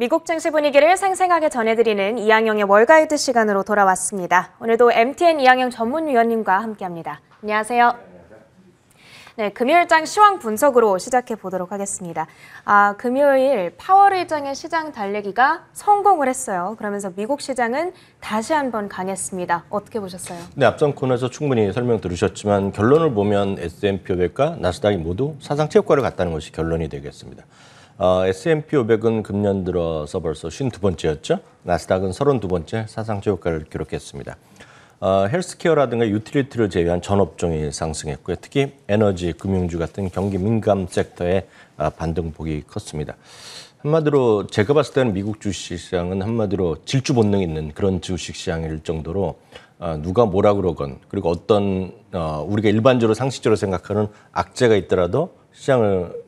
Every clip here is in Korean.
미국 증시 분위기를 생생하게 전해드리는 이양영의 월가이드 시간으로 돌아왔습니다. 오늘도 MTN 이양영 전문위원님과 함께합니다. 안녕하세요. 네, 금요일장 시황 분석으로 시작해 보도록 하겠습니다. 아, 금요일 파월의장의 시장 달래기가 성공을 했어요. 그러면서 미국 시장은 다시 한번 강했습니다. 어떻게 보셨어요? 네, 앞선 코너에서 충분히 설명 들으셨지만 결론을 보면 S&P 500과 나스닥이 모두 사상 최고가를 갔다는 것이 결론이 되겠습니다. 어, S&P 500은 금년 들어서 벌써 52번째였죠. 나스닥은 32번째 사상 최고가를 기록했습니다. 어, 헬스케어라든가 유틸리티를 제외한 전업종이 상승했고요. 특히 에너지, 금융주 같은 경기 민감 섹터의 어, 반등폭이 컸습니다. 한마디로 제가 봤을 때는 미국 주식시장은 한마디로 질주 본능 있는 그런 주식시장일 정도로 어, 누가 뭐라 그러건 그리고 어떤 어, 우리가 일반적으로 상식적으로 생각하는 악재가 있더라도 시장을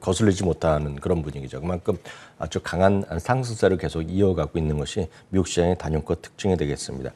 거슬리지 못하는 그런 분위기죠. 그만큼 아주 강한 상승세를 계속 이어가고 있는 것이 미국 시장의 단연코 특징이 되겠습니다.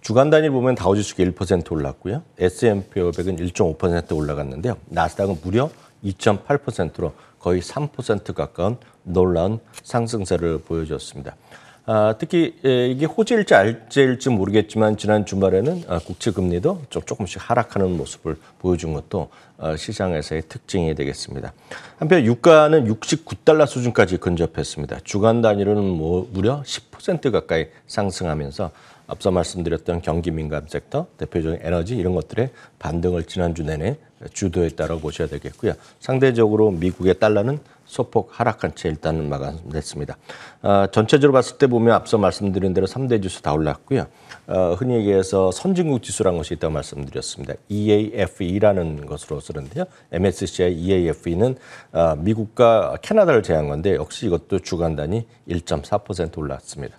주간 단위 보면 다우지수가 1% 올랐고요. S&P 500은 1.5% 올라갔는데요. 나스닥은 무려 2.8%로 거의 3% 가까운 놀라운 상승세를 보여줬습니다. 아, 특히 예, 이게 호재일지 알제일지 모르겠지만 지난 주말에는 아, 국채 금리도 조금씩 하락하는 모습을 보여준 것도 아, 시장에서의 특징이 되겠습니다. 한편 유가는 69달러 수준까지 근접했습니다. 주간 단위로는 무려 10% 가까이 상승하면서 앞서 말씀드렸던 경기 민감 섹터, 대표적인 에너지 이런 것들의 반등을 지난주 내내 주도했다고 보셔야 되겠고요. 상대적으로 미국의 달러는 소폭 하락한 채 일단은 마감됐습니다. 어, 전체적으로 봤을 때 보면 앞서 말씀드린 대로 3대 지수 다 올랐고요. 어, 흔히 얘기해서 선진국 지수라는 것이 있다고 말씀드렸습니다. EAFE라는 것으로 쓰는데요. MSCI EAFE는 어, 미국과 캐나다를 제한 건데 역시 이것도 주간 단위 1.4% 올랐습니다.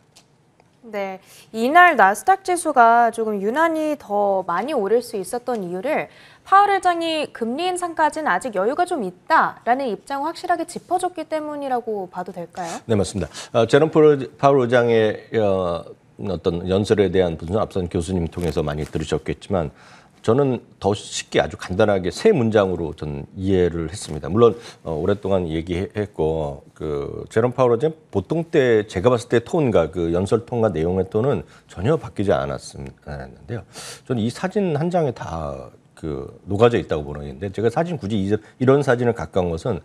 네, 이날 나스닥 지수가 조금 유난히 더 많이 오를 수 있었던 이유를 파월 회장이 금리 인상까지는 아직 여유가 좀 있다라는 입장을 확실하게 짚어줬기 때문이라고 봐도 될까요? 네, 맞습니다. 어, 제롬 파월 의장의 어, 어떤 연설에 대한 분석 앞선 교수님 통해서 많이 들으셨겠지만 저는 더 쉽게 아주 간단하게 세 문장으로 전 이해를 했습니다. 물론 어, 오랫동안 얘기했고 그 제롬 파월 의장 보통 때 제가 봤을 때 톤과 그 연설 톤과 내용의 톤은 전혀 바뀌지 않았는데요. 저는 이 사진 한 장에 다그 녹아져 있다고 보는 건데 제가 사진 굳이 이런 사진을 가까운 것은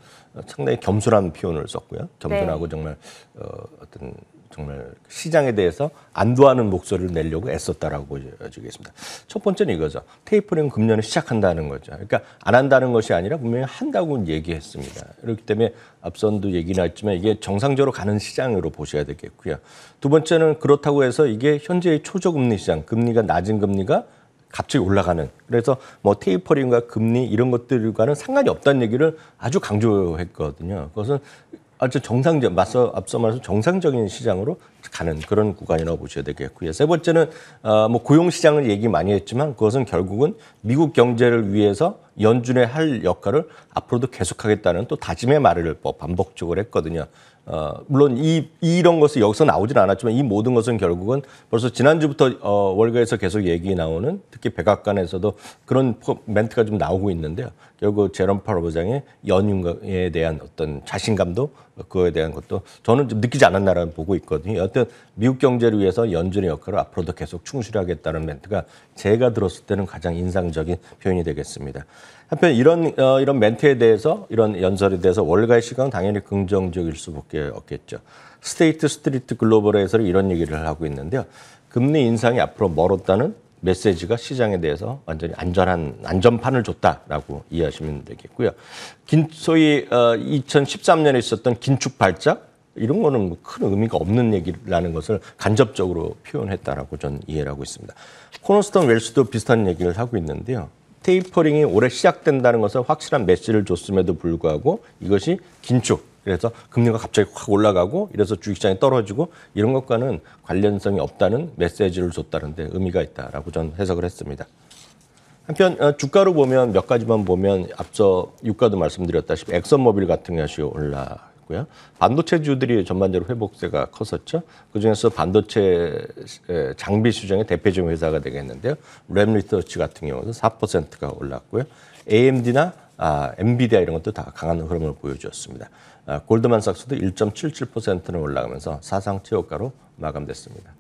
상당히 겸손한 표현을 썼고요. 겸손하고 네. 정말 어, 어떤 정말 시장에 대해서 안도하는 목소리를 내려고 애썼다라고 보여지겠습니다. 첫 번째는 이거죠. 테이퍼링 금년에 시작한다는 거죠. 그러니까 안 한다는 것이 아니라 분명히 한다고 얘기했습니다. 그렇기 때문에 앞선도 얘기는 했지만 이게 정상적으로 가는 시장으로 보셔야 되겠고요. 두 번째는 그렇다고 해서 이게 현재의 초저금리 시장, 금리가 낮은 금리가 갑자기 올라가는 그래서 뭐 테이퍼링과 금리 이런 것들과는 상관이 없다는 얘기를 아주 강조했거든요. 그것은 아주 정상적 맞서 앞서 말해서 정상적인 시장으로 가는 그런 구간이라고 보셔야 되겠고요. 세 번째는 어, 뭐 고용 시장을 얘기 많이 했지만 그것은 결국은 미국 경제를 위해서 연준의 할 역할을 앞으로도 계속하겠다는 또 다짐의 말을 뭐 반복적으로 했거든요. 어, 물론 이, 이런 것을 여기서 나오진 않았지만 이 모든 것은 결국은 벌써 지난주부터 어, 월가에서 계속 얘기 나오는 특히 백악관에서도 그런 멘트가 좀 나오고 있는데요. 결국 그 제롬 파로 부장의 연임에 대한 어떤 자신감도 그거에 대한 것도 저는 좀 느끼지 않았나라는 보고 있거든요. 여튼 미국 경제를 위해서 연준의 역할을 앞으로도 계속 충실하겠다는 멘트가 제가 들었을 때는 가장 인상적인 표현이 되겠습니다. 한편 이런 어, 이런 멘트에 대해서 이런 연설에 대해서 월가의 시각은 당연히 긍정적일 수밖에 없겠죠. 스테이트 스트리트 글로벌에서 이런 얘기를 하고 있는데요. 금리 인상이 앞으로 멀었다는 메시지가 시장에 대해서 완전히 안전한 안전판을 줬다라고 이해하시면 되겠고요. 긴 소위 어, 2013년에 있었던 긴축 발작 이런 거는 뭐 큰 의미가 없는 얘기라는 것을 간접적으로 표현했다라고 저는 이해를 하고 있습니다. 코너스톤 웰스도 비슷한 얘기를 하고 있는데요. 테이퍼링이 올해 시작된다는 것을 확실한 메시지를 줬음에도 불구하고 이것이 긴축 그래서 금리가 갑자기 확 올라가고 이래서 주식시장이 떨어지고 이런 것과는 관련성이 없다는 메시지를 줬다는데 의미가 있다라고 전 해석을 했습니다. 한편 어, 주가로 보면 몇 가지만 보면 앞서 유가도 말씀드렸다시피 엑선모빌 같은 것이 올라 반도체주들이 전반적으로 회복세가 컸었죠. 그중에서 반도체 장비 시장의 대표적인 회사가 되겠는데요. 램리서치 같은 경우는 4%가 올랐고요. AMD나 아, 엔비디아 이런 것도 다 강한 흐름을 보여주었습니다. 아, 골드만삭스도 1.77%는 올라가면서 사상 최고가로 마감됐습니다.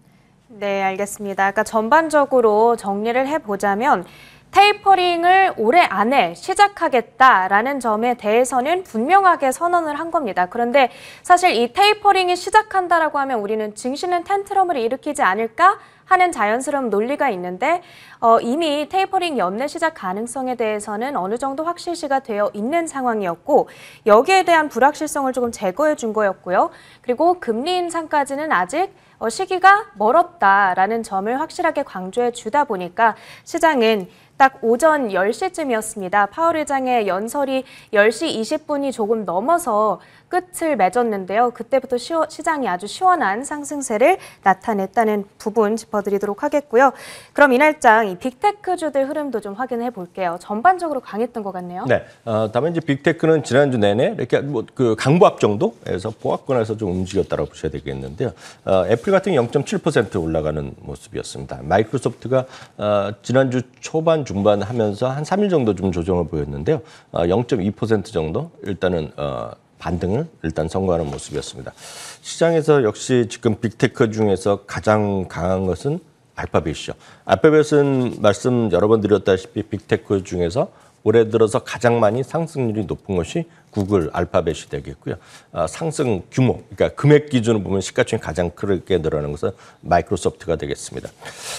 네, 알겠습니다. 아까 그러니까 전반적으로 정리를 해보자면 테이퍼링을 올해 안에 시작하겠다라는 점에 대해서는 분명하게 선언을 한 겁니다. 그런데 사실 이 테이퍼링이 시작한다라고 하면 우리는 증시는 텐트럼을 일으키지 않을까 하는 자연스러운 논리가 있는데 어, 이미 테이퍼링 연내 시작 가능성에 대해서는 어느 정도 확실시가 되어 있는 상황이었고 여기에 대한 불확실성을 조금 제거해 준 거였고요. 그리고 금리 인상까지는 아직 어, 시기가 멀었다라는 점을 확실하게 강조해 주다 보니까 시장은 딱 오전 10시쯤이었습니다. 파월 의장의 연설이 10시 20분이 조금 넘어서 끝을 맺었는데요. 그때부터 시오, 시장이 아주 시원한 상승세를 나타냈다는 부분 짚어드리도록 하겠고요. 그럼 이날장 빅테크주들 흐름도 좀 확인해 볼게요. 전반적으로 강했던 것 같네요. 네, 어, 다만 이제 빅테크는 지난주 내내 이렇게 뭐 그 강보합 정도에서 보합권에서 좀 움직였다고 보셔야 되겠는데요. 어, 애플 같은 0.7% 올라가는 모습이었습니다. 마이크로소프트가 어, 지난주 초반 중반 하면서 한 3일 정도 좀 조정을 보였는데요. 0.2% 아, 정도 일단은 어, 반등을 일단 선고하는 모습이었습니다. 시장에서 역시 지금 빅테크 중에서 가장 강한 것은 알파벳이죠. 알파벳은 말씀 여러 번 드렸다시피 빅테크 중에서 올해 들어서 가장 많이 상승률이 높은 것이 구글 알파벳이 되겠고요. 아, 상승 규모, 그러니까 금액 기준으로 보면 시가총액 가장 크게 늘어나는 것은 마이크로소프트가 되겠습니다.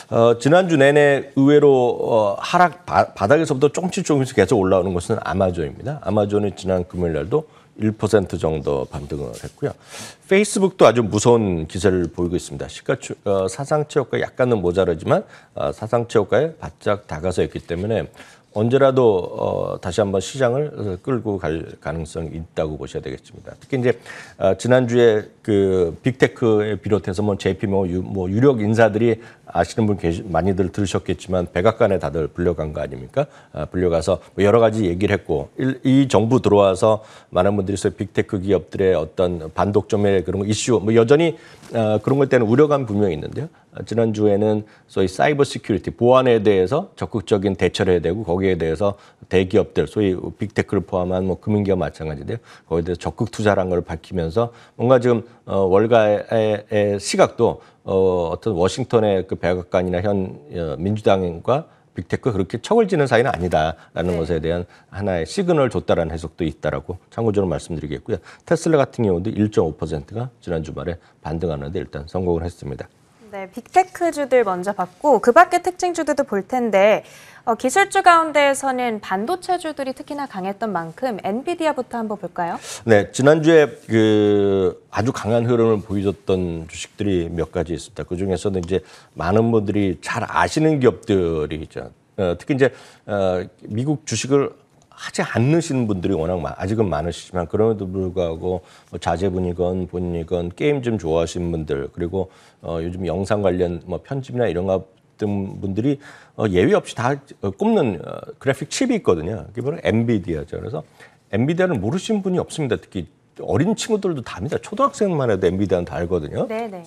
어, 지난주 내내 의외로 어, 하락 바, 바닥에서부터 조금씩 조금씩 계속 올라오는 것은 아마존입니다. 아마존이 지난 금요일 날도 1% 정도 반등을 했고요. 페이스북도 아주 무서운 기세를 보이고 있습니다. 시가 어, 사상 최고가 약간은 모자르지만 어, 사상 최고가에 바짝 다가서 있기 때문에 언제라도 어, 다시 한번 시장을 끌고 갈 가능성이 있다고 보셔야 되겠습니다. 특히 이제 어, 지난주에 그 빅테크에 비롯해서 뭐 JP 뭐, 유, 뭐 유력 인사들이 아시는 분 계시, 많이들 들으셨겠지만 백악관에 다들 불려간 거 아닙니까? 아, 불려가서 뭐 여러 가지 얘기를 했고 일, 이 정부 들어와서 많은 분들이 있어요. 빅테크 기업들의 어떤 반독점의 그런 이슈 뭐 여전히 어, 그런 것 때는 우려감 분명히 있는데요. 지난주에는 소위 사이버 시큐리티 보안에 대해서 적극적인 대처를 해야 되고 거기에 대해서 대기업들 소위 빅테크를 포함한 뭐 금융기업 마찬가지인데요. 거기에 대해서 적극 투자란걸 밝히면서 뭔가 지금 어, 월가의 시각도 어, 어떤 워싱턴의 그 백악관이나 현 어, 민주당과 빅테크 그렇게 척을 지는 사이는 아니다라는 네. 것에 대한 하나의 시그널 줬다라는 해석도 있다라고 참고적으로 말씀드리겠고요. 테슬라 같은 경우도 1.5%가 지난 주말에 반등하는데 일단 성공을 했습니다. 네, 빅테크주들 먼저 봤고 그 밖의 특징주들도 볼 텐데 어, 기술주 가운데에서는 반도체주들이 특히나 강했던 만큼 엔비디아부터 한번 볼까요? 네, 지난주에 그 아주 강한 흐름을 보여줬던 주식들이 몇 가지 있습니다. 그 중에서도 이제 많은 분들이 잘 아시는 기업들이 있죠. 어, 특히 이제 어, 미국 주식을 하지 않으시는 분들이 워낙 많, 아직은 많으시지만 그럼에도 불구하고 뭐 자제분이건 본인이건 게임 좀 좋아하시는 분들 그리고 어, 요즘 영상 관련 뭐 편집이나 이런 것 같은 분들이 어, 예외 없이 다 꼽는 어, 그래픽 칩이 있거든요. 그게 바로 엔비디아죠. 그래서 엔비디아는 모르시 분이 없습니다. 특히 어린 친구들도 답니다. 초등학생만 해도 엔비디아는 다 알거든요. 네네. 네.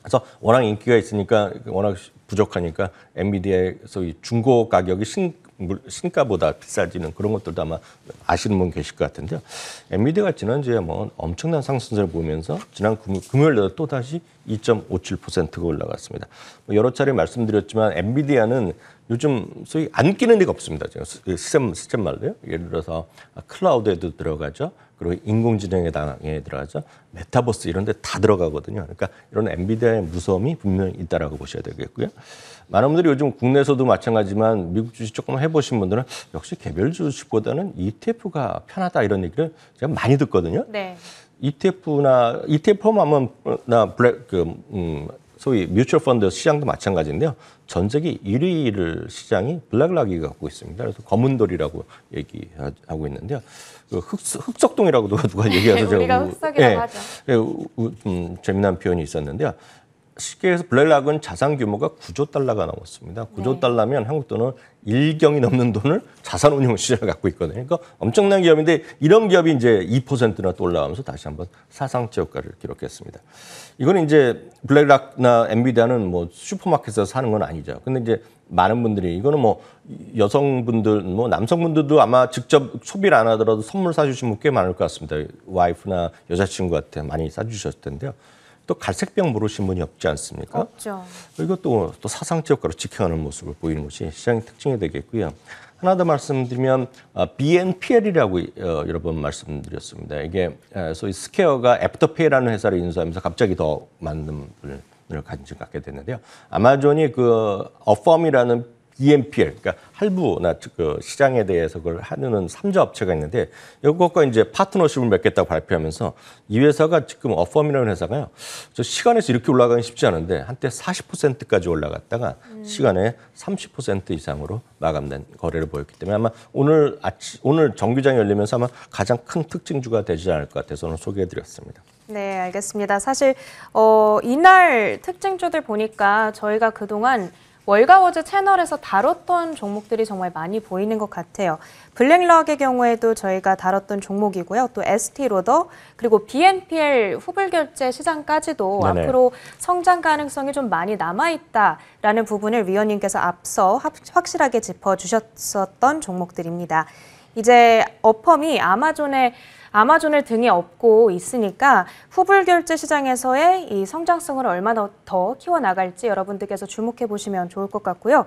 그래서 워낙 인기가 있으니까 워낙 부족하니까 엔비디아에서 중고 가격이 신, 물, 신가보다 비싸지는 그런 것들도 아마 아시는 분 계실 것 같은데요. 엔비디아가 지난주에 뭐 엄청난 상승세를 보면서 지난 금, 금요일 에도또 다시 2.57%가 올라갔습니다. 뭐 여러 차례 말씀드렸지만 엔비디아는 요즘 소위 안 끼는 데가 없습니다. 시스템, 시스템 말로요. 예를 들어서 클라우드에도 들어가죠. 그리고 인공지능에 들어가죠. 메타버스 이런 데 다 들어가거든요. 그러니까 이런 엔비디아의 무서움이 분명히 있다라고 보셔야 되겠고요. 많은 분들이 요즘 국내에서도 마찬가지지만 미국 주식 조금 해보신 분들은 역시 개별 주식보다는 ETF가 편하다 이런 얘기를 제가 많이 듣거든요. 네. ETF나 ETF만 하면 뭐 어, 나 블랙 그 음, 소위 뮤추얼 펀드 시장도 마찬가지인데요. 전 세계 1위를 시장이 블랙락이가 갖고 있습니다. 그래서 검은돌이라고 얘기하고 있는데요. 그 흑석동이라고 도 누가 얘기해서 네, 제가 우리가 흑석이라고 예, 하죠. 예, 우, 음, 재미난 표현이 있었는데요. 쉽게 해서 블랙락은 자산 규모가 9조 달러가 넘었습니다. 9조 네. 달러면 한국 돈은 1경이 넘는 돈을 자산 운용 시장을 갖고 있거든요. 그러니까 엄청난 기업인데 이런 기업이 이제 2%나 또 올라가면서 다시 한번 사상체 효과를 기록했습니다. 이거는 이제 블랙락나 엔비디아는 뭐 슈퍼마켓에서 사는 건 아니죠. 근데 이제 많은 분들이 이거는 뭐 여성분들 뭐 남성분들도 아마 직접 소비를 안 하더라도 선물 사주신 분 꽤 많을 것 같습니다. 와이프나 여자친구한테 많이 사주셨을 텐데요. 또 갈색병 모르신 분이 없지 않습니까? 없죠. 그리고 또, 사상지역가로 지켜가는 모습을 보이는 것이 시장의 특징이 되겠고요. 하나 더 말씀드리면 아, BNPL이라고 어, 여러 번 말씀드렸습니다. 이게 소위 스퀘어가 애프터페이라는 회사를 인수하면서 갑자기 더 많은 분을 간증 갖게 됐는데요. 아마존이 그 어펌이라는 EMPL, 그러니까 할부나 그 시장에 대해서 그걸 하는 삼자 업체가 있는데 이것과 이제 파트너십을 맺겠다고 발표하면서 이 회사가 지금 어펌이라는 회사가요. 저 시간에서 이렇게 올라가긴 쉽지 않은데 한때 40%까지 올라갔다가 음. 시간에 30% 이상으로 마감된 거래를 보였기 때문에 아마 오늘 아침 오늘 정규장이 열리면서 아마 가장 큰 특징주가 되지 않을 것 같아서 오늘 소개해 드렸습니다. 네, 알겠습니다. 사실 어, 이날 특징주들 보니까 저희가 그동안 월가워즈 채널에서 다뤘던 종목들이 정말 많이 보이는 것 같아요. 블랙락의 경우에도 저희가 다뤘던 종목이고요. 또 ST로더 그리고 BNPL 후불결제 시장까지도 네네. 앞으로 성장 가능성이 좀 많이 남아있다라는 부분을 위원님께서 앞서 확실하게 짚어주셨었던 종목들입니다. 이제 어펌이 아마존의 아마존을 등에 업고 있으니까 후불 결제 시장에서의 이 성장성을 얼마나 더 키워나갈지 여러분들께서 주목해 보시면 좋을 것 같고요.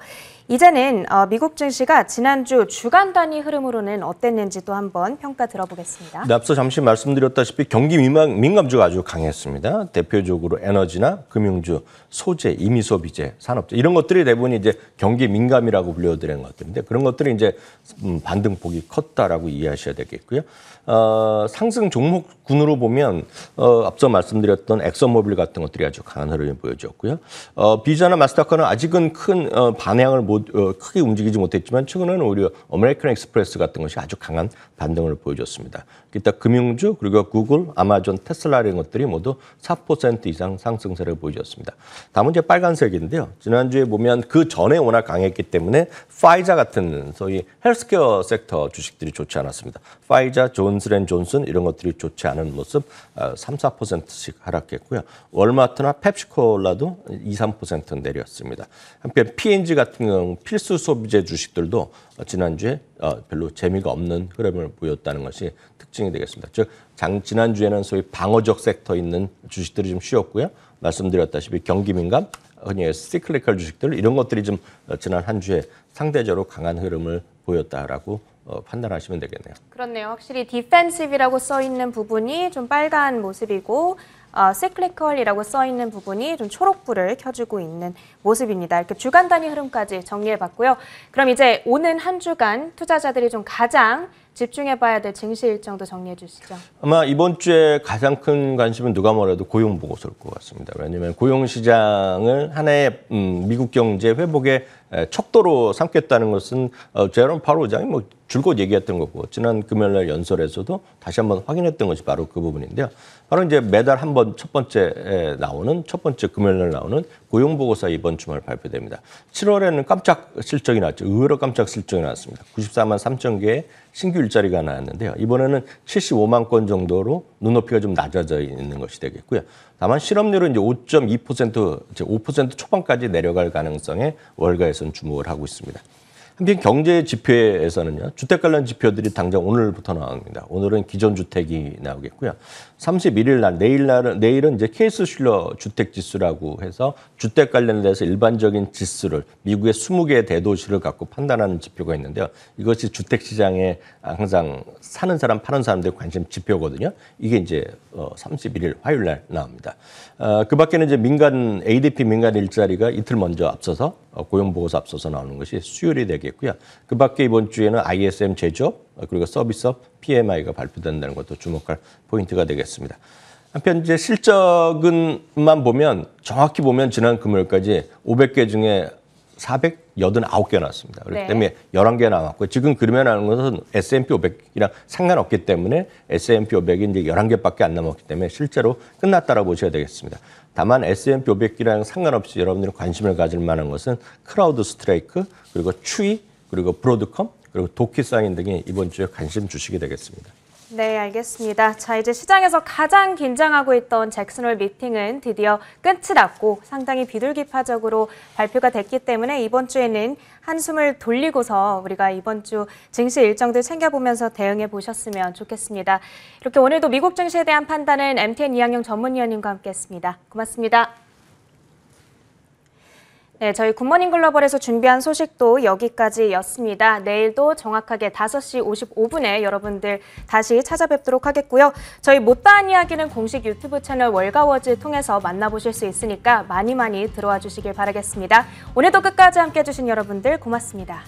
이제는 어, 미국 증시가 지난주 주간 단위 흐름으로는 어땠는지도 한번 평가 들어보겠습니다. 네, 앞서 잠시 말씀드렸다시피 경기 민감, 민감주가 아주 강했습니다. 대표적으로 에너지나 금융주, 소재, 임의소비재, 산업재 이런 것들이 대부분 이제 경기 민감이라고 불려드리는 것들인데 그런 것들이 이제 음, 반등폭이 컸다라고 이해하셔야 되겠고요. 어, 상승 종목군으로 보면 어, 앞서 말씀드렸던 엑선모빌 같은 것들이 아주 강한 흐름을 보여줬고요. 어, 비자나 마스터카는 아직은 큰 어, 반향을 못, 어, 크게 움직이지 못했지만 최근에는 오히려 어메리칸 엑스프레스 같은 것이 아주 강한 반등을 보여줬습니다. 일단 금융주 그리고 구글, 아마존, 테슬라 이런 것들이 모두 4% 이상 상승세를 보여줬습니다. 다음은 이제 빨간색인데요. 지난주에 보면 그 전에 워낙 강했기 때문에 파이자 같은 소위 헬스케어 섹터 주식들이 좋지 않았습니다. 파이자, 존스랜존 존슨 이런 것들이 좋지 않은 모습 3, 아, 4%씩 하락했고요. 월마트나 펩시콜라도 2, 3% 내렸습니다. 한편 P&G 같은 경우 필수 소비재 주식들도 지난주에 어, 별로 재미가 없는 흐름을 보였다는 것이 특징이 되겠습니다. 즉 지난주에는 소위 방어적 섹터 있는 주식들이 좀 쉬었고요. 말씀드렸다시피 경기 민감, 흔히 시클리컬 주식들 이런 것들이 좀 어, 지난 한 주에 상대적으로 강한 흐름을 보였다라고 어, 판단하시면 되겠네요. 그렇네요. 확실히 디펜시브라고 써 있는 부분이 좀 빨간 모습이고 어, 세클리컬이라고 써 있는 부분이 좀 초록불을 켜주고 있는 모습입니다. 이렇게 주간 단위 흐름까지 정리해봤고요. 그럼 이제 오는 한 주간 투자자들이 좀 가장 집중해봐야 될 증시 일정도 정리해 주시죠. 아마 이번 주에 가장 큰 관심은 누가 뭐래도 고용 보고서일 것 같습니다. 왜냐하면 고용 시장을 하나의 음, 미국 경제 회복의 척도로 삼겠다는 것은 어, 제롬 파로 의장이 뭐 줄곧 얘기했던 거고 지난 금요일 날 연설에서도 다시 한번 확인했던 것이 바로 그 부분인데요. 바로 이제 매달 한 번 첫 번째 에 나오는 첫 번째 금요일 날 나오는 고용 보고서 이번 주말 발표됩니다. 7월에는 깜짝 실적이 나왔죠. 의외로 깜짝 실적이 나왔습니다. 94만 3천 개의 신규 일자리가 나왔는데요. 이번에는 75만 건 정도로 눈높이가 좀 낮아져 있는 것이 되겠고요. 다만 실업률은 이제 5.2% 이제 5% 초반까지 내려갈 가능성에 월가에서는 주목을 하고 있습니다. 근데 경제 지표에서는요. 주택 관련 지표들이 당장 오늘부터 나옵니다. 오늘은 기존 주택이 나오겠고요. 31일 날 내일 날은 내일은 이제 케이스 슐러 주택 지수라고 해서 주택 관련돼서 일반적인 지수를 미국의 20개의 대도시를 갖고 판단하는 지표가 있는데요. 이것이 주택 시장에 항상 사는 사람 파는 사람들의 관심 지표거든요. 이게 이제 31일 어, 화요일 날 나옵니다. 어, 그 밖에는 이제 민간 ADP 민간 일자리가 이틀 먼저 앞서서 어, 고용 보고서 앞서서 나오는 것이 수요일이 되겠고요. 그 밖에 이번 주에는 ISM 제조업 그리고 서비스업 PMI가 발표된다는 것도 주목할 포인트가 되겠습니다. 한편 이제 실적은만 보면 정확히 보면 지난 금요일까지 500개 중에 489개 나왔습니다. 그렇기 네. 때문에 11개 남았고 지금 그림에 나오는 것은 S&P 500이랑 상관없기 때문에 S&P 500이 이제 11개밖에 안 남았기 때문에 실제로 끝났다라고 보셔야 되겠습니다. 다만 S&P 500이랑 상관없이 여러분들이 관심을 가질 만한 것은 크라우드 스트라이크 그리고 추이 그리고 브로드컴 그리고 도키상인 등이 이번 주에 관심 주시게 되겠습니다. 네, 알겠습니다. 자, 이제 시장에서 가장 긴장하고 있던 잭슨홀 미팅은 드디어 끝이 났고 상당히 비둘기파적으로 발표가 됐기 때문에 이번 주에는 한숨을 돌리고서 우리가 이번 주 증시 일정들 챙겨보면서 대응해 보셨으면 좋겠습니다. 이렇게 오늘도 미국 증시에 대한 판단은 MTN 이학영 전문위원님과 함께했습니다. 고맙습니다. 네, 저희 굿모닝 글로벌에서 준비한 소식도 여기까지였습니다. 내일도 정확하게 5시 55분에 여러분들 다시 찾아뵙도록 하겠고요. 저희 못다한 이야기는 공식 유튜브 채널 월가워즈 통해서 만나보실 수 있으니까 많이 많이 들어와 주시길 바라겠습니다. 오늘도 끝까지 함께해 주신 여러분들 고맙습니다.